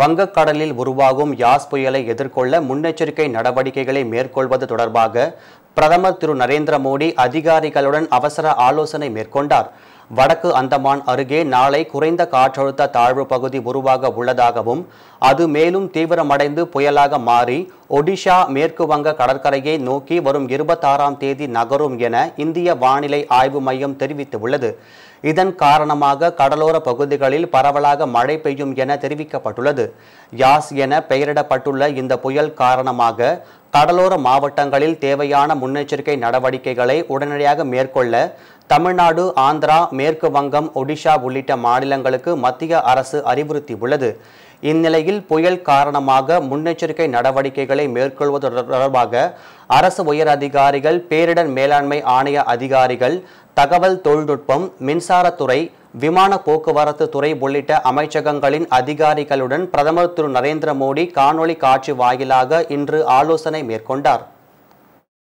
வங்கக்கடலில் உருவாகும் யாஸ் புயலை எதிர்கொள்ள முன்னெச்சரிக்கை நடவடிக்கைகளை மேற்கொள்வது தொடர்பாக பிரதமர் திரு நரேந்திர மோடி அதிகாரிகளுடன் அவசர ஆலோசனை மேற்கொண்டார் வடக்கு அந்தமான் அருகே நாளை குறைந்த காற்றழுத்த தாழ்வு பகுதி உருவாக உள்ளதாகவும் அது மேலும் தீவிரமடைந்து புயலாக மாறி ஒடிஷா மேற்கு வங்க கடற்கரையை நோக்கி வரும் இருபத்தாறாம் தேதி நகரும் என இந்திய வானிலை ஆய்வு மையம் தெரிவித்துள்ளது இதன் காரணமாக கடலோர பகுதிகளில் பரவலாக மழை பெய்யும் என தெரிவிக்கப்பட்டுள்ளது யாஸ் என பெயரிடப்பட்டுள்ள இந்த புயல் காரணமாக கடலோர மாவட்டங்களில் தேவையான முன்னெச்சரிக்கை நடவடிக்கைகளை உடனடியாக மேற்கொள்ள தமிழ்நாடு ஆந்திரா மேற்கு வங்கம் ஒடிஷா உள்ளிட்ட மாநிலங்களுக்கு மத்திய அரசு அறிவுறுத்தியுள்ளது இந்நிலையில் புயல் காரணமாக முன்னெச்சரிக்கை நடவடிக்கைகளை மேற்கொள்வது தொடர்பாக அரசு உயர் அதிகாரிகள் பேரிடர் மேலாண்மை ஆணைய அதிகாரிகள் தகவல் தொழில்நுட்பம் மின்சாரத்துறை விமான போக்குவரத்து துறை உள்ளிட்ட அமைச்சகங்களின் அதிகாரிகளுடன் பிரதமர் திரு நரேந்திர மோடி காணொலி காட்சி வாயிலாக இன்று ஆலோசனை மேற்கொண்டார்